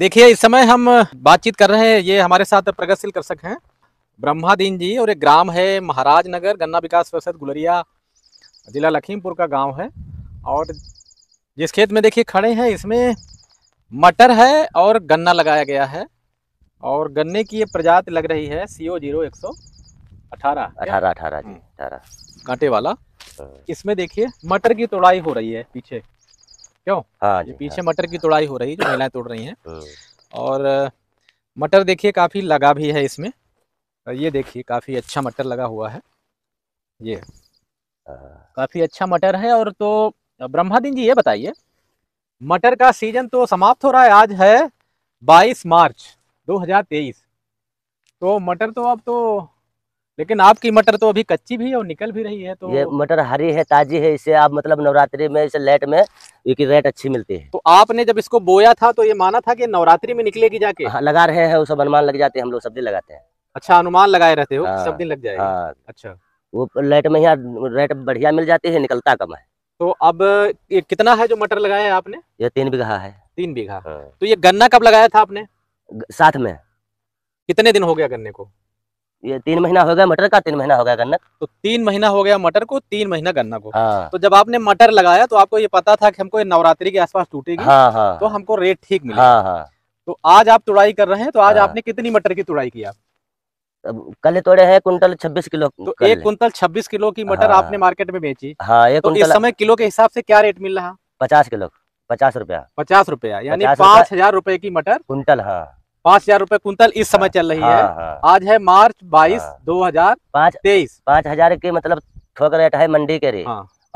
देखिए इस समय हम बातचीत कर रहे हैं ये हमारे साथ प्रगतिशील कृषक हैं ब्रह्मादीन जी और एक ग्राम है महाराज नगर गन्ना विकास परिषद गुलरिया जिला लखीमपुर का गांव है और जिस खेत में देखिए खड़े हैं इसमें मटर है और गन्ना लगाया गया है और गन्ने की ये प्रजाति लग रही है सी ओ जीरो एक सौ अठारह अठारह अठारह हम्म। अठारह कांटे वाला हाँ। इसमें देखिए मटर की तोड़ाई हो रही है पीछे क्यों हाँ जी पीछे हाँ मटर की हाँ तोड़ाई हो रही है जो महिलाएं तोड़ रही हैं हम्म। और मटर देखिए काफ़ी लगा भी है इसमें ये देखिए काफ़ी अच्छा मटर लगा हुआ है ये हाँ, काफ़ी अच्छा मटर है और तो ब्रह्मादीन जी ये बताइए मटर का सीजन तो समाप्त हो रहा है आज है 22 मार्च 2023 तो मटर तो अब तो लेकिन आपकी मटर तो अभी कच्ची भी है और निकल भी रही है तो ये मटर हरी है ताजी है इसे आप मतलब नवरात्रि में इसे लेट में इसकी रेट अच्छी मिलती है तो आपने जब इसको बोया था तो ये माना था कि नवरात्रि में निकलेगी जाके हाँ, लगा रहे हैं सब अनुमान लग जाते हैं हम लोग सब्जी लगाते हैं अच्छा अनुमान लगाए रहते हो हाँ, सब दिन लग जाएगा हाँ, अच्छा वो लेट में यहाँ रेट बढ़िया मिल जाती है निकलता कम है तो अब ये कितना है जो मटर लगाया है आपने ये तीन बीघा है तीन बीघा हाँ। तो ये गन्ना कब लगाया था आपने साथ में कितने दिन हो गया गन्ने को ये तीन महीना हो गया मटर का तीन महीना हो गया गन्ना तो तीन महीना हो गया मटर को तीन महीना गन्ना को हाँ। तो जब आपने मटर लगाया तो आपको ये पता था कि हमको नवरात्रि के आसपास टूटेगी हाँ, हाँ। तो हमको रेट ठीक मिला हाँ, हाँ। तो आज आप तुड़ाई कर रहे हैं तो आज हाँ। आपने कितनी मटर की तुड़ाई किया कल तोड़े हैं कुंटल छब्बीस किलो तो एक कुंटल छब्बीस किलो की मटर हाँ। आपने मार्केट में बेची हाँ तो इस समय किलो के हिसाब से क्या रेट मिल रहा पचास किलो पचास रुपया पचास रुपया यानी पाँच हजार रुपए की मटर कुंटल हाँ पाँच हजार रूपए कुंतल इस समय हाँ, चल रही हाँ, है हाँ। आज है मार्च बाईस दो हजार पाँच तेईस पाँच हजार के मतलब थोक रेट है मंडी के रेट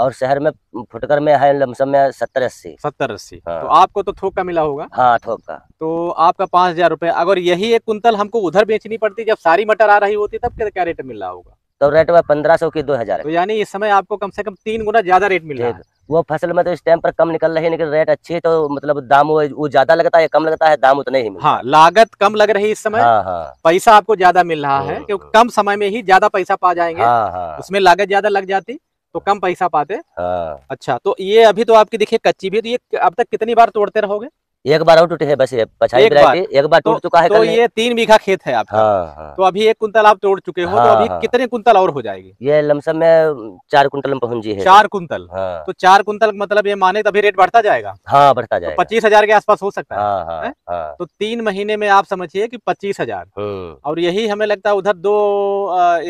और शहर में फुटकर में है लमसम में सत्तर अस्सी सत्तर अस्सी हाँ। तो आपको तो थोक का मिला होगा हाँ थोक का तो आपका पाँच हजार रूपए अगर यही एक कुंतल हमको उधर बेचनी पड़ती जब सारी मटर आ रही होती तब क्या रेट मिल रहा होगा तो रेट हुआ पंद्रह सौ की दो हजार तो यानी इस समय आपको कम से कम तीन गुना ज्यादा रेट मिले वो फसल में तो इस टाइम पर कम निकल रही है लेकिन रेट अच्छी है तो मतलब दाम वो, ज्यादा लगता है कम लगता है दाम उतना ही हाँ लागत कम लग रही है इस समय हाँ, हाँ। पैसा आपको ज्यादा मिल रहा है हाँ, क्योंकि हाँ। कम समय में ही ज्यादा पैसा पा जाएंगे हाँ, हाँ। उसमें लागत ज्यादा लग जाती तो कम पैसा पाते हाँ। अच्छा तो ये अभी तो आपकी देखिए कच्ची भी तो ये अब तक कितनी बार तोड़ते रहोगे एक बार और टूटे है बस ये पछाई एक बार तो टूट चुका है तो ये तीन बीघा खेत है आपका हाँ, हाँ। तो अभी एक कुंतल आप तोड़ चुके हो हाँ, तो अभी हाँ, हाँ। कितने कुंतल और हो जाएगी ये लमसम में चार कुंतल में पहुंची है चार कुंतल हाँ। तो चार कुंतल मतलब ये माने तो अभी रेट बढ़ता जाएगा हाँ बढ़ता तो जाएगा पच्चीस हजार के आसपास हो सकता है हाँ, तो तीन महीने में आप समझिए की पच्चीस हजार हम्म। और यही हमें लगता है उधर दो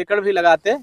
एकड़ भी लगाते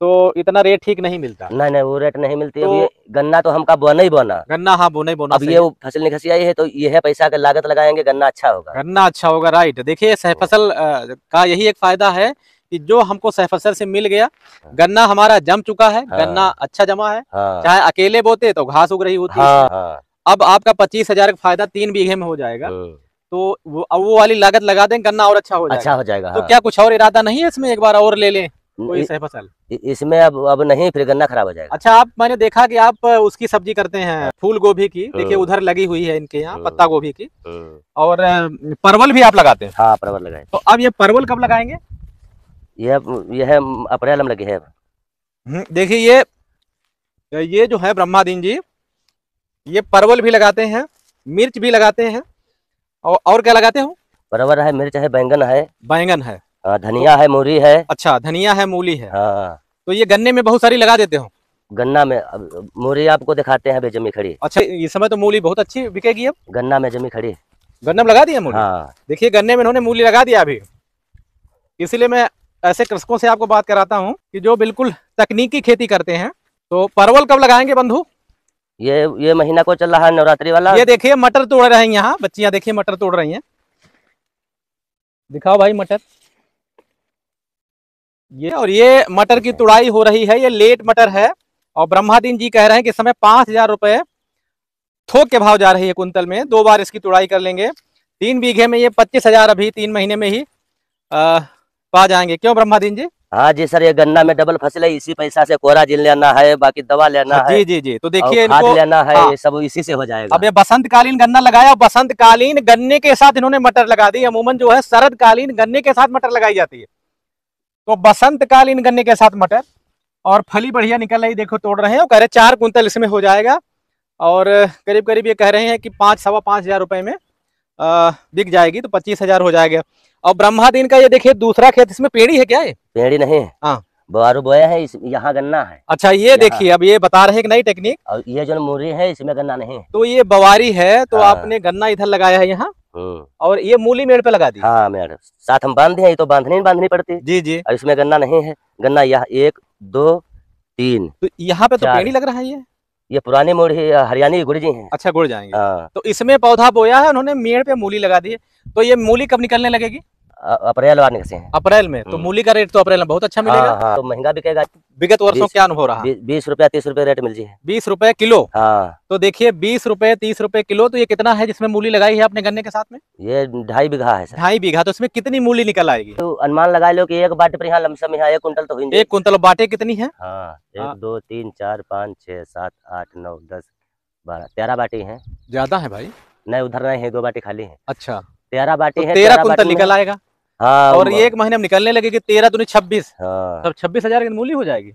तो इतना रेट ठीक नहीं मिलता नहीं नहीं वो रेट नहीं मिलती तो, गन्ना तो हमका बोना ही बोना गन्ना हाँ बोना ही बोना अब ये फसल निकसी आई है तो ये है पैसा का लागत लगाएंगे गन्ना अच्छा होगा गन्ना अच्छा होगा राइट सह सहफसल हाँ। का यही एक फायदा है कि जो हमको सहफसल से मिल गया हाँ। गन्ना हमारा जम चुका है हाँ, गन्ना अच्छा जमा है हाँ, चाहे अकेले बोते तो घास उग रही होती हाँ, हाँ, अब आपका पच्चीस हजार का फायदा तीन बीघे में हो जाएगा हाँ। तो वो वो वाली लागत लगा दें गन्ना और अच्छा हो अच्छा जाएगा अच्छा हो जाएगा तो क्या कुछ और इरादा नहीं है इसमें एक बार और ले लें कोई फसल इसमें अब अब नहीं फिर गन्ना खराब हो जाएगा अच्छा आप मैंने देखा कि आप उसकी सब्जी करते हैं फूल गोभी की देखिए हाँ। उधर लगी हुई है इनके यहाँ हाँ। पत्ता गोभी की हाँ। और परवल भी आप लगाते हैं हाँ परवल लगाए तो अब ये परवल कब लगाएंगे यह यह अप्रैल में लगी है हम्म, देखिए ये ये जो है ब्रह्मादीन जी ये परवल भी लगाते हैं मिर्च भी लगाते हैं और क्या लगाते हो परवल है मिर्च है बैंगन है बैंगन है हाँ धनिया है मूली है अच्छा धनिया है मूली है हाँ तो ये गन्ने में बहुत सारी लगा देते हो गन्ना में मूली आपको दिखाते हैं जमी खड़ी अच्छा ये समय तो मूली बहुत अच्छी बिकेगी अब गन्ना में जमी खड़ी गन्ना में लगा दिया मूली हाँ देखिए गन्ने में उन्होंने मूली लगा दिया अभी इसीलिए मैं ऐसे कृषकों से आपको बात कराता हूँ की जो बिल्कुल तकनीकी खेती करते हैं तो परवल कब लगाएंगे बंधु ये ये महीना को चल रहा है नवरात्रि वाला ये देखिए मटर तोड़ रहे हैं यहाँ बच्चिया देखिए मटर तोड़ रही हैं दिखाओ भाई मटर ये और ये मटर की तुड़ाई हो रही है ये लेट मटर है और ब्रह्मादीन जी कह रहे हैं कि समय पांच हजार रुपए थोक के भाव जा रही है कुंतल में दो बार इसकी तुड़ाई कर लेंगे तीन बीघे में ये पच्चीस हजार अभी तीन महीने में ही आ, पा जाएंगे क्यों ब्रह्मादीन जी हाँ जी सर ये गन्ना में डबल फसल है इसी पैसा से कोरा जिन लेना है बाकी दवा लेना हाँ, है जी जी जी तो देखिए खाद लेना है हाँ, सब इसी से हो जाएगा अब ये बसंतकालीन गन्ना लगाया बसंतकालीन गन्ने के साथ इन्होंने मटर लगा दी अमूमन जो है शरद कालीन गन्ने के साथ मटर लगाई जाती है तो बसंत काल इन गन्ने के साथ मटर और फली बढ़िया निकल रही देखो तोड़ रहे हैं और कह रहे हैं चार कुंतल इसमें हो जाएगा और करीब करीब ये कह रहे हैं कि पाँच सवा पाँच हज़ार रुपये में बिक जाएगी तो पच्चीस हज़ार हो जाएगा और ब्रह्मा दिन का ये देखिए दूसरा खेत इसमें पेड़ी है क्या ये पेड़ी नहीं हाँ बुआरू बोया है यहाँ गन्ना है अच्छा ये देखिए अब ये बता रहे हैं कि नई टेक्निक और ये जो मुरी है इसमें गन्ना नहीं है तो ये बवारी है तो हाँ। आपने गन्ना इधर लगाया है यहाँ हाँ। और ये मूली मेड़ पे लगा दी हाँ मेड़ साथ हम बांधे हैं ये तो बांधने बांधनी पड़ती जी जी और इसमें गन्ना नहीं है गन्ना यहाँ एक दो तीन तो यहाँ पे तो पेड़ी लग रहा है ये ये पुराने मोड़ हरियाणी गुड़ जी अच्छा गुड़ जाएंगे हाँ। तो इसमें पौधा बोया है उन्होंने मेड़ पे मूली लगा दी है तो ये मूली कब निकलने लगेगी अप्रैल आने से अप्रैल में तो हम्म। मूली का रेट तो अप्रैल में बहुत अच्छा मिलेगा हाँ, हाँ, तो महंगा बिकेगा विगत वर्षों क्या अनुभव रहा बीस रुपया तीस रुपए रेट मिल जाए बीस रुपए किलो हाँ तो देखिए बीस रुपए तीस रुपए किलो तो ये कितना है जिसमें मूली लगाई है आपने गन्ने के साथ में ये ढाई बीघा है ढाई बीघा तो इसमें कितनी मूली निकल आएगी तो अनुमान लगा लो की एक बाटे पर यहाँ लमसम यहाँ एक कुंटल तो एक कुंटल बाटे कितनी है हाँ, एक हाँ। दो तीन चार पाँच छह सात आठ नौ दस बारह तेरह बाटी है ज्यादा है भाई नहीं उधर नहीं है दो बाटी खाली है अच्छा तेरह बाटी तो है तेरह कुंटल निकल आएगा हाँ और एक महीने में निकलने लगे तेरह दूनी छब्बीस हाँ छब्बीस हजार की मूली हो जाएगी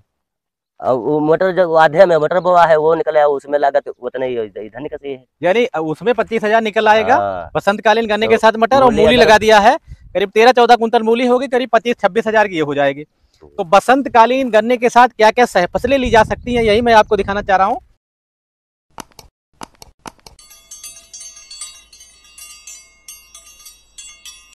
अब वो मोटर जो आधे में मोटर बोआ है वो निकल आया उसमें लागत उतना ही इधर निकल रही है यानी उसमें पच्चीस हजार निकल आएगा हाँ। बसंतकालीन गन्ने के तो साथ मटर और मूली लगा दिया है करीब तेरह चौदह कुंतल मूली होगी करीब पच्चीस छब्बीस हजार की ये हो जाएगी तो, तो बसंतकालीन गन्ने के साथ क्या क्या फसलें ली जा सकती है यही मैं आपको दिखाना चाह रहा हूँ